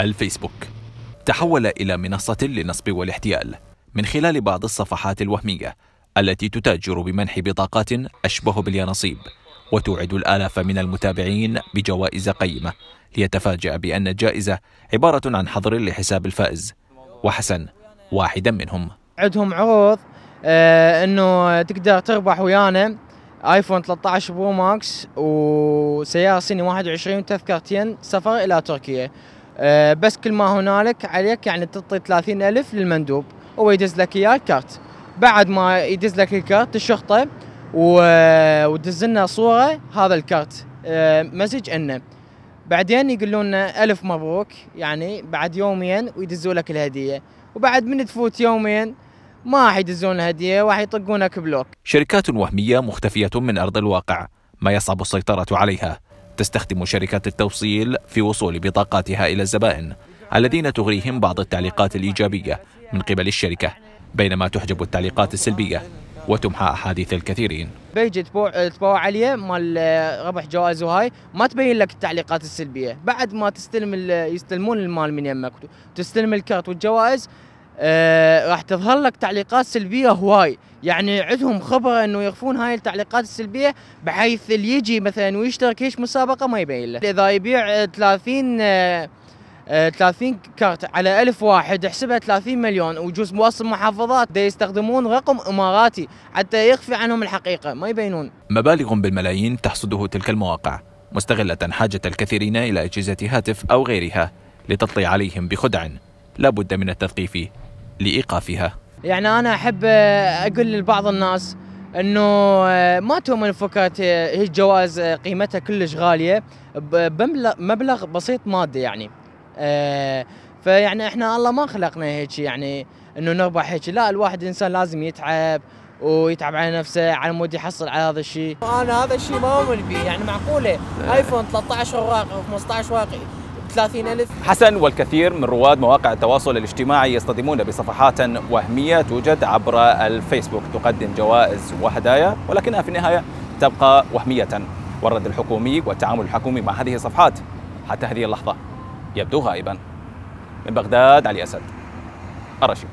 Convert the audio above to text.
الفيسبوك تحول إلى منصة للنصب والاحتيال من خلال بعض الصفحات الوهمية التي تتاجر بمنح بطاقات أشبه باليانصيب وتوعد الآلاف من المتابعين بجوائز قيمة ليتفاجأ بأن الجائزة عبارة عن حظر لحساب الفائز وحسن واحدا منهم عندهم عروض آه، انه تقدر تربح ويانا ايفون 13 برو ماكس وسياره صيني 21 وتذكرتين سفر الى تركيا آه، بس كل ما هنالك عليك يعني تعطي 30000 للمندوب هو يدز لك اياه الكارت بعد ما يدز لك الكارت الشرطه آه، وتدز لنا صوره هذا الكارت آه، مسج انه بعدين يقولون لنا الف مبروك يعني بعد يومين ويدزوا لك الهديه وبعد من تفوت يومين ما راح يدزون هديه وراح يطقونك بلوك. شركات وهميه مختفيه من ارض الواقع ما يصعب السيطره عليها. تستخدم شركات التوصيل في وصول بطاقاتها إلى الزبائن الذين تغريهم بعض التعليقات الإيجابية من قبل الشركة بينما تحجب التعليقات السلبية وتمحى أحاديث الكثيرين بيجي تبوع تبوع عليه مال ربح جوائز وهاي ما تبين لك التعليقات السلبيه بعد ما تستلم يستلمون المال من يمك تستلم الكرت والجوائز آه راح تظهر لك تعليقات سلبيه هواي يعني عندهم خبره انه يخفون هاي التعليقات السلبيه بحيث اللي يجي مثلا ويشترك هيش مسابقه ما يبين له اذا يبيع 30 30 آه، آه، كارت على ألف واحد احسبها 30 مليون وجوز مواصل محافظات دي يستخدمون رقم إماراتي حتى يخفي عنهم الحقيقة ما يبينون مبالغ بالملايين تحصده تلك المواقع مستغلة حاجة الكثيرين إلى أجهزة هاتف أو غيرها لتطلي عليهم بخدع لا بد من التثقيف لإيقافها يعني أنا أحب أقول لبعض الناس انه آه، ما تؤمن فكرة آه، هي الجوائز آه، قيمتها كلش غاليه بمبلغ بسيط مادي يعني فيعني احنا الله ما خلقنا هيك يعني انه نربح هيك لا الواحد انسان لازم يتعب ويتعب على نفسه على مود يحصل على هذا الشيء انا هذا الشيء ما اؤمن به يعني معقوله ايفون 13 واقع و15 واقع 30 ألف حسن والكثير من رواد مواقع التواصل الاجتماعي يصطدمون بصفحات وهمية توجد عبر الفيسبوك تقدم جوائز وهدايا ولكنها في النهاية تبقى وهمية والرد الحكومي والتعامل الحكومي مع هذه الصفحات حتى هذه اللحظة يبدو غائبا من بغداد علي أسد الرشيد